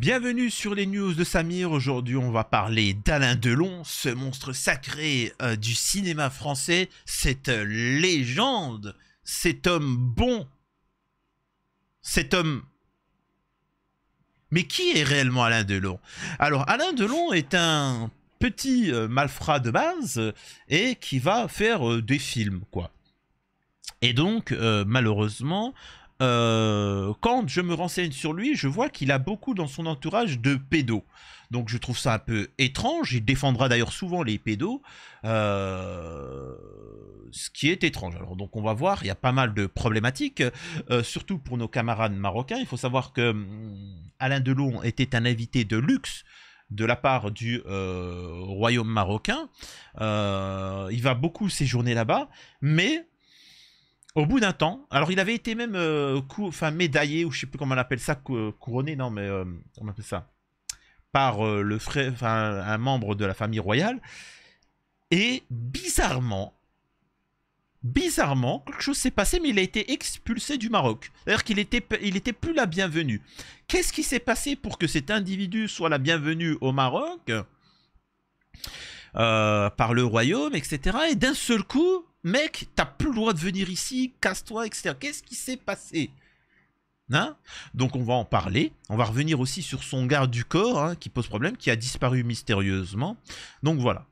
Bienvenue sur les news de Samir. Aujourd'hui, on va parler d'Alain Delon, ce monstre sacré euh, du cinéma français, cette légende, cet homme bon, cet homme. Mais qui est réellement Alain Delon Alors, Alain Delon est un petit euh, malfrat de base euh, et qui va faire des films, quoi. Et donc, malheureusement, euh, quand je me renseigne sur lui, je vois qu'il a beaucoup dans son entourage de pédos. Donc je trouve ça un peu étrange. Il défendra d'ailleurs souvent les pédos, euh, ce qui est étrange. Alors donc on va voir, il y a pas mal de problématiques, euh, surtout pour nos camarades marocains. Il faut savoir que hmm, Alain Delon était un invité de luxe de la part du royaume marocain. il va beaucoup séjourner là-bas, mais au bout d'un temps, alors il avait été même euh, cou enfin, médaillé, ou je sais plus comment on appelle ça, couronné, non mais euh, on appelle ça Par euh, le un membre de la famille royale. Et bizarrement, bizarrement, quelque chose s'est passé, mais il a été expulsé du Maroc. C'est-à-dire qu'il était, il était plus la bienvenue. Qu'est-ce qui s'est passé pour que cet individu soit la bienvenue au Maroc par le royaume, etc. Et d'un seul coup, Mec, t'as plus le droit de venir ici, casse-toi, etc. Qu'est-ce qui s'est passé hein? Donc on va en parler. On va revenir aussi sur son garde du corps hein, qui pose problème, qui a disparu mystérieusement. Donc voilà.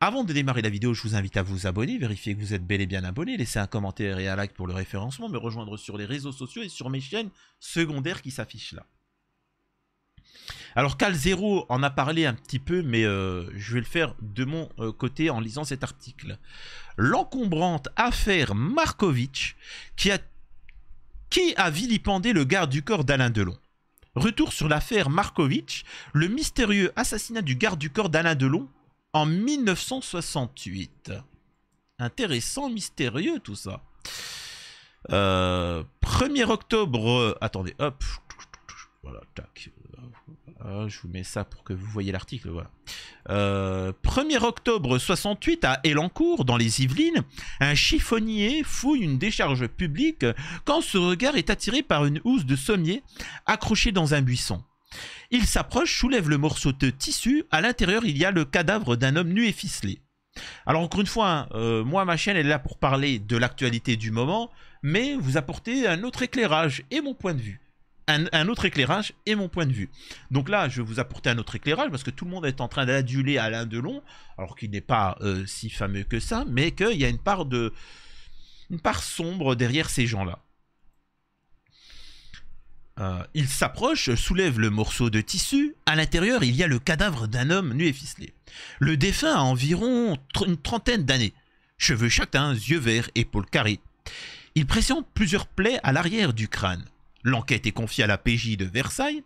Avant de démarrer la vidéo, je vous invite à vous abonner, vérifier que vous êtes bel et bien abonné, laisser un commentaire et un like pour le référencement, me rejoindre sur les réseaux sociaux et sur mes chaînes secondaires qui s'affichent là. Alors Calzero en a parlé un petit peu, mais euh, je vais le faire de mon euh, côté en lisant cet article. L'encombrante affaire Markovic qui a, qui a vilipendé le garde du corps d'Alain Delon. Retour sur l'affaire Markovic, le mystérieux assassinat du garde du corps d'Alain Delon en 1968. Intéressant, mystérieux tout ça. 1er euh, octobre, attendez, hop, voilà, tac. je vous mets ça pour que vous voyez l'article, voilà. 1er euh, octobre 68 à Elancourt, dans les Yvelines, un chiffonnier fouille une décharge publique quand ce regard est attiré par une housse de sommier accrochée dans un buisson. Il s'approche, soulève le morceau de tissu, à l'intérieur il y a le cadavre d'un homme nu et ficelé. Alors encore une fois, hein, euh, moi ma chaîne est là pour parler de l'actualité du moment, mais vous apportez un autre éclairage et mon point de vue un, autre éclairage et mon point de vue. Donc là, je vais vous apporter un autre éclairage parce que tout le monde est en train d'aduler Alain Delon, alors qu'il n'est pas euh, si fameux que ça, mais qu'il y a une part de une part sombre derrière ces gens-là. Euh, il s'approche, soulève le morceau de tissu. À l'intérieur, il y a le cadavre d'un homme nu et ficelé. Le défunt a environ une trentaine d'années. Cheveux châtains, yeux verts, épaules carrées. Il présente plusieurs plaies à l'arrière du crâne. L'enquête est confiée à la PJ de Versailles.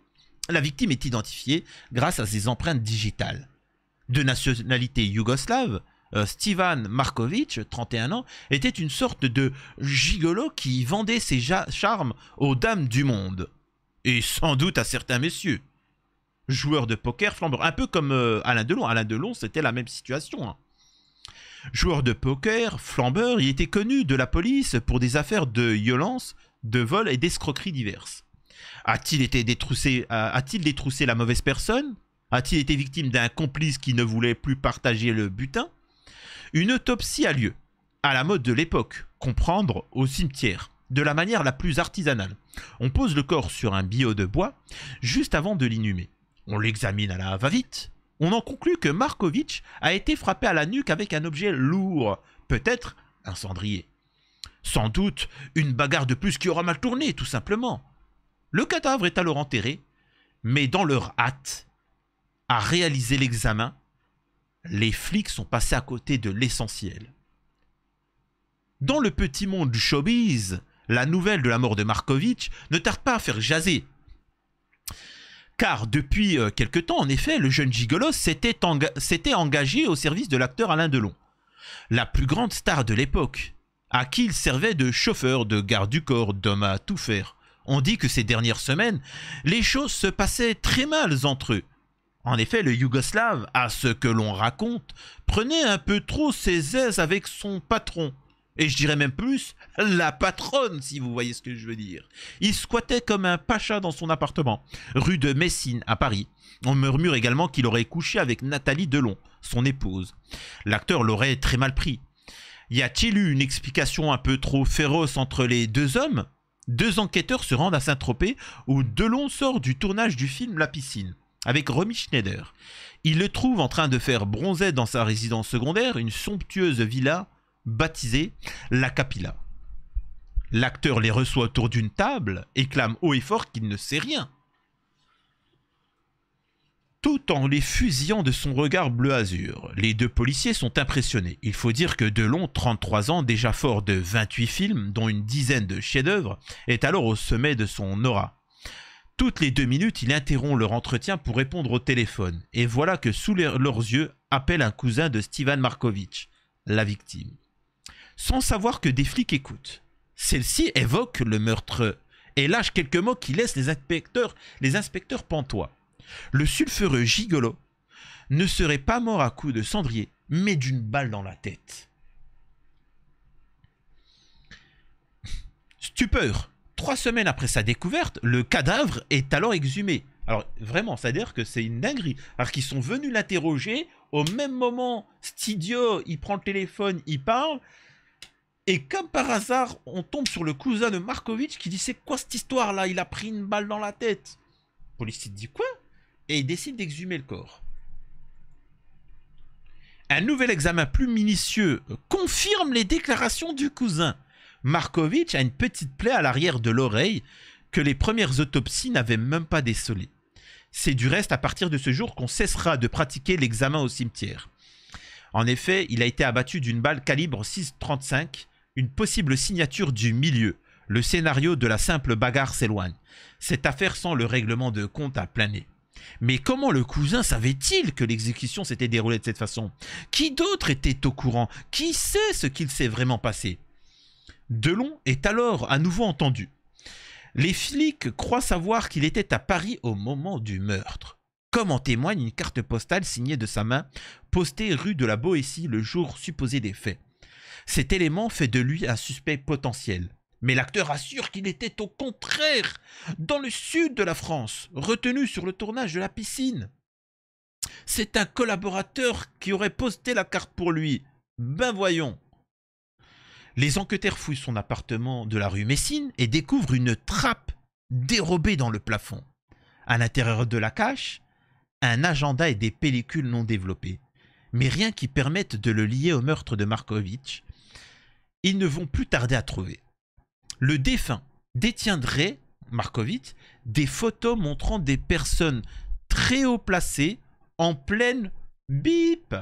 La victime est identifiée grâce à ses empreintes digitales. De nationalité yougoslave, euh, Stivan Markovic, 31 ans, était une sorte de gigolo qui vendait ses charmes aux dames du monde. Et sans doute à certains messieurs. Joueur de poker flambeur, un peu comme euh, Alain Delon. Alain Delon, c'était la même situation. Hein. Joueur de poker, flambeur, il était connu de la police pour des affaires de violence de vols et d'escroqueries diverses. A-t-il été détroussé, détroussé la mauvaise personne A-t-il été victime d'un complice qui ne voulait plus partager le butin Une autopsie a lieu, à la mode de l'époque, comprendre au cimetière, de la manière la plus artisanale. On pose le corps sur un bio de bois juste avant de l'inhumer. On l'examine à la va-vite. On en conclut que Markovitch a été frappé à la nuque avec un objet lourd, peut-être un cendrier. Sans doute une bagarre de plus qui aura mal tourné, tout simplement. Le cadavre est alors enterré, mais dans leur hâte à réaliser l'examen, les flics sont passés à côté de l'essentiel. Dans le petit monde du showbiz, la nouvelle de la mort de Markovitch ne tarde pas à faire jaser. Car depuis euh, quelque temps, en effet, le jeune gigolo s'était engagé au service de l'acteur Alain Delon, la plus grande star de l'époque à qui il servait de chauffeur, de garde du corps, d'homme à tout faire. On dit que ces dernières semaines, les choses se passaient très mal entre eux. En effet, le Yougoslave, à ce que l'on raconte, prenait un peu trop ses aises avec son patron. Et je dirais même plus, la patronne, si vous voyez ce que je veux dire. Il squattait comme un pacha dans son appartement, rue de Messine, à Paris. On murmure également qu'il aurait couché avec Nathalie Delon, son épouse. L'acteur l'aurait très mal pris. Y a-t-il eu une explication un peu trop féroce entre les deux hommes Deux enquêteurs se rendent à Saint-Tropez où Delon sort du tournage du film La piscine avec Romy Schneider. Il le trouve en train de faire bronzer dans sa résidence secondaire une somptueuse villa baptisée La Capilla. L'acteur les reçoit autour d'une table et clame haut et fort qu'il ne sait rien tout en les fusillant de son regard bleu-azur. Les deux policiers sont impressionnés. Il faut dire que Delon, 33 ans, déjà fort de 28 films, dont une dizaine de chefs-d'œuvre, est alors au sommet de son aura. Toutes les deux minutes, il interrompt leur entretien pour répondre au téléphone, et voilà que sous leurs yeux appelle un cousin de Stevan Markovitch, la victime. Sans savoir que des flics écoutent. Celle-ci évoque le meurtre et lâche quelques mots qui laissent les inspecteurs, les inspecteurs pantois. Le sulfureux gigolo ne serait pas mort à coups de cendrier, mais d'une balle dans la tête. Stupeur. Trois semaines après sa découverte, le cadavre est alors exhumé. Alors vraiment, cest veut dire que c'est une dinguerie. Alors qu'ils sont venus l'interroger au même moment. Studio, il prend le téléphone, il parle. Et comme par hasard, on tombe sur le cousin de Markovitch qui dit c'est quoi cette histoire là Il a pris une balle dans la tête. policier dit quoi et il décide d'exhumer le corps. Un nouvel examen plus minutieux confirme les déclarations du cousin. Markovitch a une petite plaie à l'arrière de l'oreille que les premières autopsies n'avaient même pas décelée. C'est du reste à partir de ce jour qu'on cessera de pratiquer l'examen au cimetière. En effet, il a été abattu d'une balle calibre 6.35, une possible signature du milieu. Le scénario de la simple bagarre s'éloigne. Cette affaire sent le règlement de compte à planer. Mais comment le cousin savait-il que l'exécution s'était déroulée de cette façon Qui d'autre était au courant Qui sait ce qu'il s'est vraiment passé Delon est alors à nouveau entendu. Les flics croient savoir qu'il était à Paris au moment du meurtre, comme en témoigne une carte postale signée de sa main, postée rue de la Boétie le jour supposé des faits. Cet élément fait de lui un suspect potentiel. Mais l'acteur assure qu'il était au contraire dans le sud de la France, retenu sur le tournage de la piscine. C'est un collaborateur qui aurait posté la carte pour lui. Ben voyons. Les enquêteurs fouillent son appartement de la rue Messine et découvrent une trappe dérobée dans le plafond. À l'intérieur de la cache, un agenda et des pellicules non développées, mais rien qui permette de le lier au meurtre de Markovitch. Ils ne vont plus tarder à trouver le défunt détiendrait, Markovitch, des photos montrant des personnes très haut placées en pleine bip.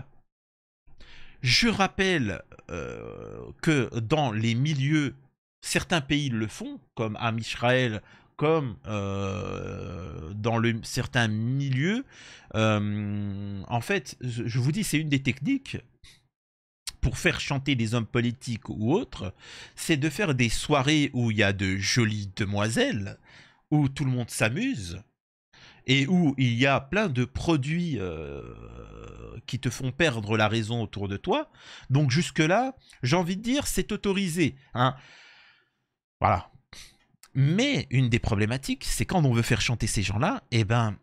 Je rappelle euh, que dans les milieux, certains pays le font, comme à Israël, comme euh, dans certains milieux. Euh, en fait, je vous dis, c'est une des techniques pour faire chanter des hommes politiques ou autres, c'est de faire des soirées où il y a de jolies demoiselles, où tout le monde s'amuse, et où il y a plein de produits euh, qui te font perdre la raison autour de toi. Donc jusque-là, j'ai envie de dire, c'est autorisé. Hein. Voilà. Mais une des problématiques, c'est quand on veut faire chanter ces gens-là, eh ben...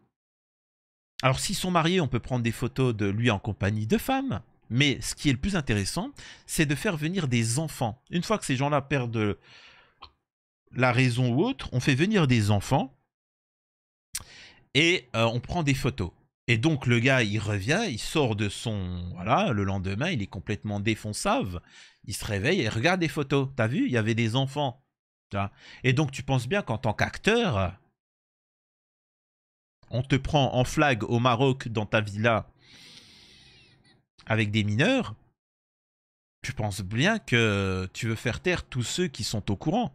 Alors s'ils sont mariés, on peut prendre des photos de lui en compagnie de femmes. Mais ce qui est le plus intéressant, c'est de faire venir des enfants. Une fois que ces gens-là perdent la raison ou autre, on fait venir des enfants et euh, on prend des photos. Et donc le gars, il revient, il sort de son... Voilà, le lendemain, il est complètement défonçave. Il se réveille et regarde des photos. T'as vu, il y avait des enfants. Et donc tu penses bien qu'en tant qu'acteur, on te prend en flag au Maroc dans ta villa avec des mineurs, tu penses bien que tu veux faire taire tous ceux qui sont au courant.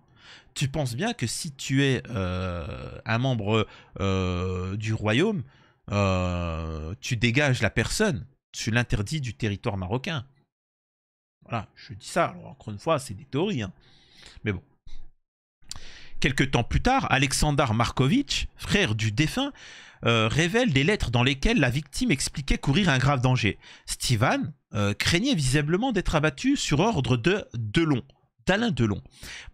Tu penses bien que si tu es euh, un membre euh, du royaume, euh, tu dégages la personne, tu l'interdis du territoire marocain. Voilà, je dis ça. encore une fois, c'est des théories. Hein. Mais bon. Quelque temps plus tard, Alexandar Markovitch, frère du défunt, euh, révèle des lettres dans lesquelles la victime expliquait courir un grave danger. Stevan euh, craignait visiblement d'être abattu sur ordre de Delon, d'Alain Delon,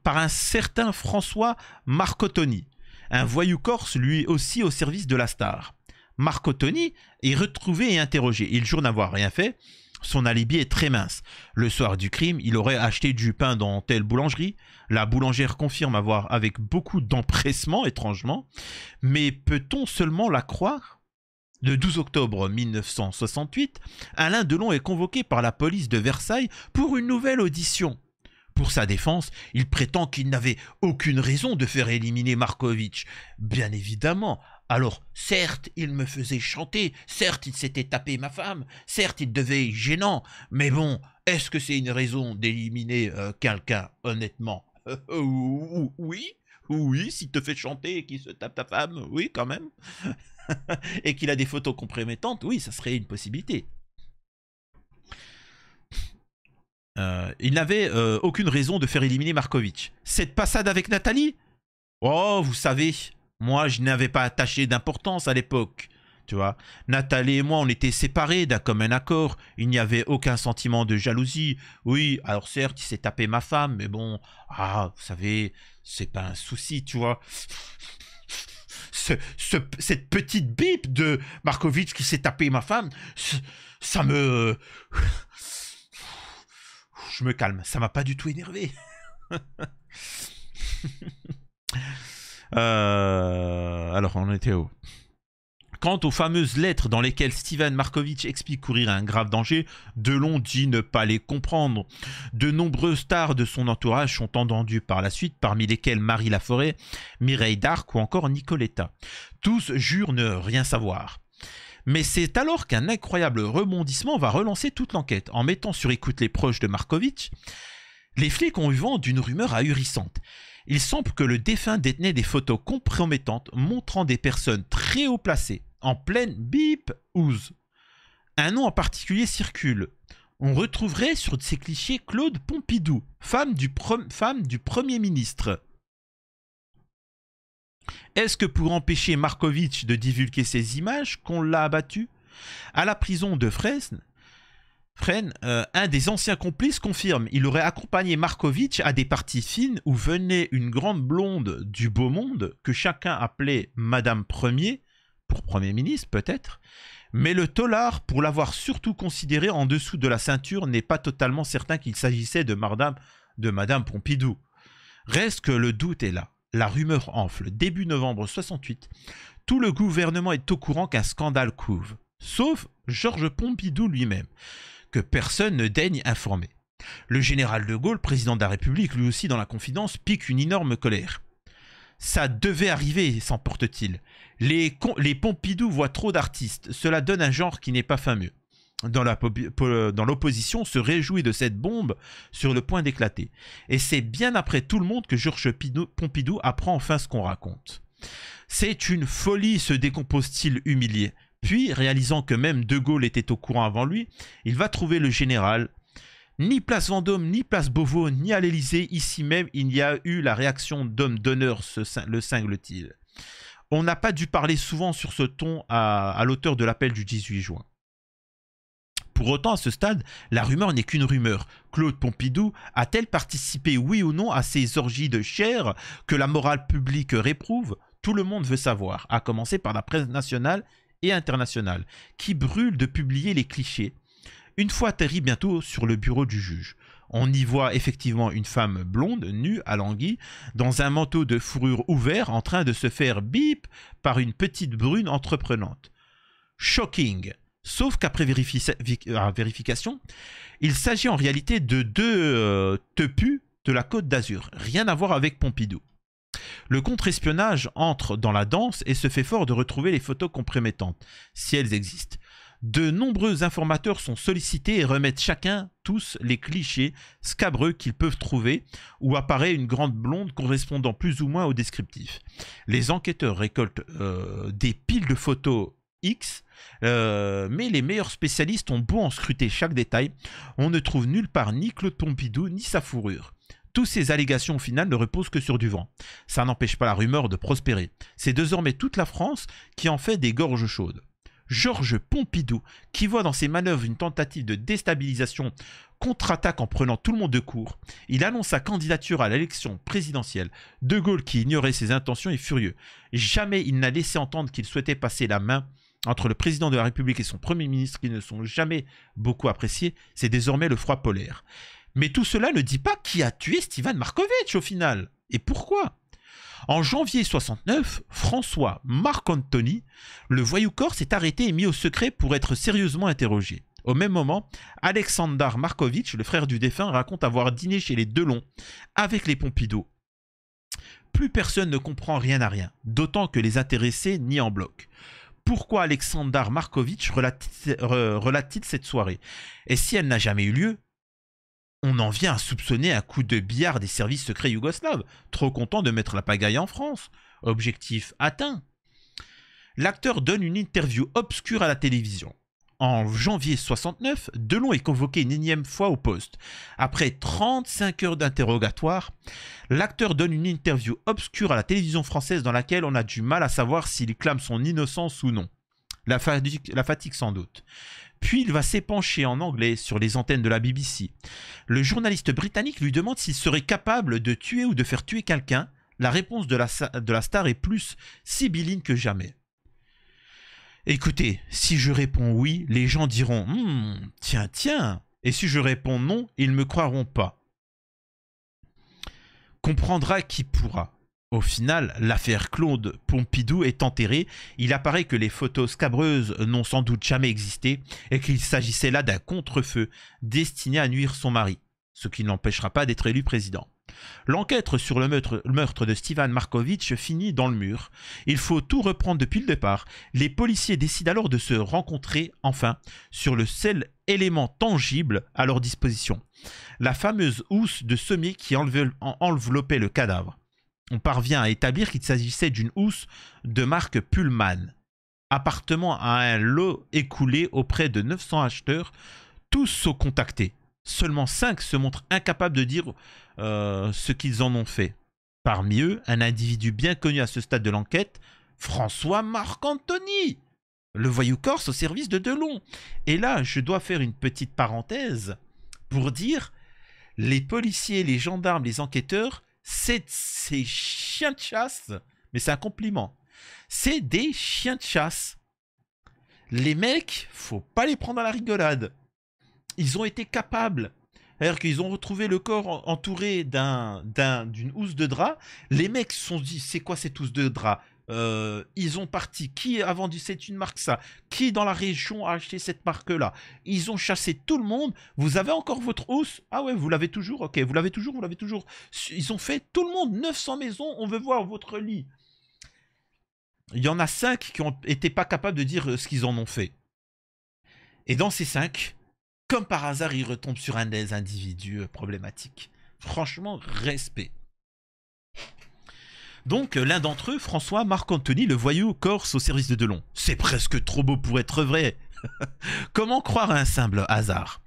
par un certain François Marcotoni, un voyou corse lui aussi au service de la star. Marcotoni est retrouvé et interrogé. Il jure n'avoir rien fait, son alibi est très mince. Le soir du crime, il aurait acheté du pain dans telle boulangerie. La boulangère confirme avoir avec beaucoup d'empressement, étrangement. Mais peut-on seulement la croire le 12 octobre 1968, Alain Delon est convoqué par la police de Versailles pour une nouvelle audition. Pour sa défense, il prétend qu'il n'avait aucune raison de faire éliminer Markovitch. Bien évidemment, alors, certes, il me faisait chanter, certes, il s'était tapé ma femme, certes, il devait gênant, mais bon, est-ce que c'est une raison d'éliminer euh, quelqu'un, honnêtement Oui, oui, s'il te fait chanter et qu'il se tape ta femme, oui, quand même. et qu'il a des photos compromettantes, oui, ça serait une possibilité. Euh, il n'avait euh, aucune raison de faire éliminer Markovitch. Cette passade avec Nathalie Oh, vous savez, moi, je n'avais pas attaché d'importance à l'époque. Tu vois, Nathalie et moi, on était séparés d'un commun accord. Il n'y avait aucun sentiment de jalousie. Oui, alors certes, il s'est tapé ma femme, mais bon, ah, vous savez, c'est pas un souci, tu vois. cette petite bip de Markovitch qui s'est tapé ma femme, ça me... Je me calme, ça m'a pas du tout énervé. Euh, alors, on était où Quant aux fameuses lettres dans lesquelles Steven Markovitch explique courir un grave danger, Delon dit ne pas les comprendre. De nombreuses stars de son entourage sont entendues par la suite, parmi lesquelles Marie Laforêt, Mireille d'Arc ou encore Nicoletta. Tous jurent ne rien savoir. Mais c'est alors qu'un incroyable rebondissement va relancer toute l'enquête. En mettant sur écoute les proches de Markovitch, les flics ont eu vent d'une rumeur ahurissante il semble que le défunt détenait des photos compromettantes montrant des personnes très haut placées, en pleine bip ouze. Un nom en particulier circule. On retrouverait sur ces clichés Claude Pompidou, femme du, femme du Premier ministre. Est-ce que pour empêcher Markovitch de divulguer ces images qu'on l'a abattu À la prison de Fresnes, euh, un des anciens complices, confirme. Il aurait accompagné Markovitch à des parties fines où venait une grande blonde du beau monde que chacun appelait Madame Premier, pour Premier ministre peut-être. Mais le tolard, pour l'avoir surtout considéré en dessous de la ceinture, n'est pas totalement certain qu'il s'agissait de Madame, de Madame Pompidou. Reste que le doute est là. La rumeur enfle. Début novembre 68, tout le gouvernement est au courant qu'un scandale couve. Sauf Georges Pompidou lui-même que personne ne daigne informer. Le général de Gaulle, président de la République, lui aussi dans la confidence, pique une énorme colère. Ça devait arriver, s'emporte-t-il. Les, les Pompidou voient trop d'artistes, cela donne un genre qui n'est pas fameux dans l'opposition se réjouit de cette bombe sur le point d'éclater. Et c'est bien après tout le monde que Georges Pompidou apprend enfin ce qu'on raconte. C'est une folie, se décompose-t-il humilié. Puis, réalisant que même De Gaulle était au courant avant lui, il va trouver le général. Ni place Vendôme, ni place Beauvau, ni à l'Élysée, ici même, il y a eu la réaction d'homme d'honneur, le cingle-t-il. On n'a pas dû parler souvent sur ce ton à, à l'auteur de l'appel du 18 juin. Pour autant, à ce stade, la rumeur n'est qu'une rumeur. Claude Pompidou a-t-elle participé, oui ou non, à ces orgies de chair que la morale publique réprouve Tout le monde veut savoir, à commencer par la presse nationale et internationale, qui brûle de publier les clichés, une fois atterri bientôt sur le bureau du juge. On y voit effectivement une femme blonde, nue, à l'anguille, dans un manteau de fourrure ouvert, en train de se faire bip par une petite brune entreprenante. Shocking Sauf qu'après vérification, il s'agit en réalité de deux euh, tepus de la Côte d'Azur. Rien à voir avec Pompidou. Le contre-espionnage entre dans la danse et se fait fort de retrouver les photos compromettantes, si elles existent. De nombreux informateurs sont sollicités et remettent chacun tous les clichés scabreux qu'ils peuvent trouver, où apparaît une grande blonde correspondant plus ou moins au descriptif. Les enquêteurs récoltent euh, des piles de photos X, euh, mais les meilleurs spécialistes ont beau en scruter chaque détail, on ne trouve nulle part ni Claude Pompidou ni sa fourrure. Toutes ces allégations finales ne reposent que sur du vent. Ça n'empêche pas la rumeur de prospérer. C'est désormais toute la France qui en fait des gorges chaudes. Georges Pompidou, qui voit dans ses manœuvres une tentative de déstabilisation, contre-attaque en prenant tout le monde de court. Il annonce sa candidature à l'élection présidentielle. De Gaulle, qui ignorait ses intentions, est furieux. Jamais il n'a laissé entendre qu'il souhaitait passer la main entre le président de la République et son premier ministre, qui ne sont jamais beaucoup appréciés. C'est désormais le froid polaire. Mais tout cela ne dit pas qui a tué Stivan Markovitch au final et pourquoi. En janvier 69, François Marcantoni, le voyou corse, est arrêté et mis au secret pour être sérieusement interrogé. Au même moment, Alexandar Markovitch, le frère du défunt, raconte avoir dîné chez les Delon avec les Pompidou. Plus personne ne comprend rien à rien, d'autant que les intéressés nient en bloc. Pourquoi Alexandar Markovitch relate-t-il cette soirée Et si elle n'a jamais eu lieu, on en vient à soupçonner un coup de billard des services secrets yougoslaves, trop content de mettre la pagaille en France. Objectif atteint. L'acteur donne une interview obscure à la télévision. En janvier 69, Delon est convoqué une énième fois au poste. Après 35 heures d'interrogatoire, l'acteur donne une interview obscure à la télévision française dans laquelle on a du mal à savoir s'il clame son innocence ou non. la fatigue sans doute. Puis il va s'épancher en anglais sur les antennes de la BBC. Le journaliste britannique lui demande s'il serait capable de tuer ou de faire tuer quelqu'un. La réponse de la, de la star est plus sibylline que jamais. Écoutez, si je réponds oui, les gens diront hmm, tiens, tiens. Et si je réponds non, ils ne me croiront pas. Comprendra qui pourra. Au final, l'affaire Claude Pompidou est enterrée. Il apparaît que les photos scabreuses n'ont sans doute jamais existé et qu'il s'agissait là d'un contrefeu destiné à nuire son mari, ce qui ne l'empêchera pas d'être élu président. L'enquête sur le meurtre, de Stevan Markovitch finit dans le mur. Il faut tout reprendre depuis le départ. Les policiers décident alors de se rencontrer enfin sur le seul élément tangible à leur disposition, la fameuse housse de semis qui enveloppait le cadavre on parvient à établir qu'il s'agissait d'une housse de marque Pullman, Appartement à un lot écoulé auprès de 900 acheteurs. Tous sont contactés. Seulement 5 se montrent incapables de dire euh, ce qu'ils en ont fait. Parmi eux, un individu bien connu à ce stade de l'enquête, François Marc-Anthony, le voyou corse au service de Delon. Et là, je dois faire une petite parenthèse pour dire les policiers, les gendarmes, les enquêteurs c'est ces chiens de chasse, mais c'est un compliment. C'est des chiens de chasse. Les mecs, faut pas les prendre à la rigolade. Ils ont été capables. Alors qu'ils ont retrouvé le corps entouré d'une housse de drap. Les mecs se sont dit, c'est quoi cette housse de drap euh, ils ont parti. Qui a vendu cette une marque ça Qui dans la région a acheté cette marque-là Ils ont chassé tout le monde. Vous avez encore votre hausse Ah ouais, vous l'avez toujours Ok, vous l'avez toujours, vous l'avez toujours. Ils ont fait tout le monde. 900 maisons, on veut voir votre lit. Il y en a 5 qui n'étaient pas capables de dire euh, ce qu'ils en ont fait. Et dans ces 5, comme par hasard, ils retombent sur un des individus euh, problématiques. Franchement, respect. Donc l'un d'entre eux, François Marc-Anthony, le voyou corse au service de Delon. C'est presque trop beau pour être vrai. Comment croire à un simple hasard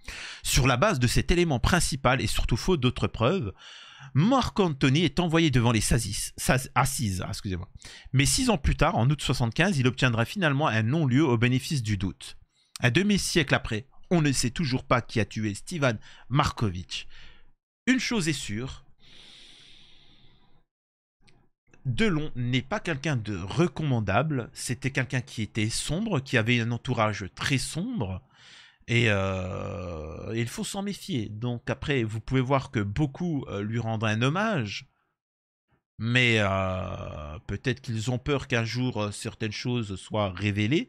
Sur la base de cet élément principal et surtout faute d'autres preuves, Marc Anthony est envoyé devant les assises. Ah, excusez-moi. Mais six ans plus tard, en août 75, il obtiendra finalement un non-lieu au bénéfice du doute. Un demi-siècle après, on ne sait toujours pas qui a tué Stivan Markovitch. Une chose est sûre, Delon n'est pas quelqu'un de recommandable, c'était quelqu'un qui était sombre, qui avait un entourage très sombre, et euh, il faut s'en méfier. Donc après, vous pouvez voir que beaucoup euh, lui rendent un hommage, mais euh, peut-être qu'ils ont peur qu'un jour certaines choses soient révélées.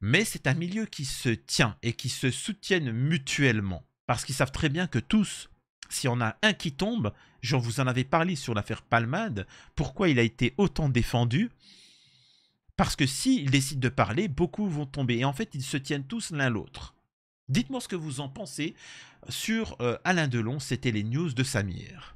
Mais c'est un milieu qui se tient et qui se soutiennent mutuellement, parce qu'ils savent très bien que tous, si on a un qui tombe, je vous en avais parlé sur l'affaire Palmade, pourquoi il a été autant défendu. Parce que s'il décide de parler, beaucoup vont tomber. Et en fait, ils se tiennent tous l'un l'autre. Dites-moi ce que vous en pensez sur euh, Alain Delon, c'était les news de Samir.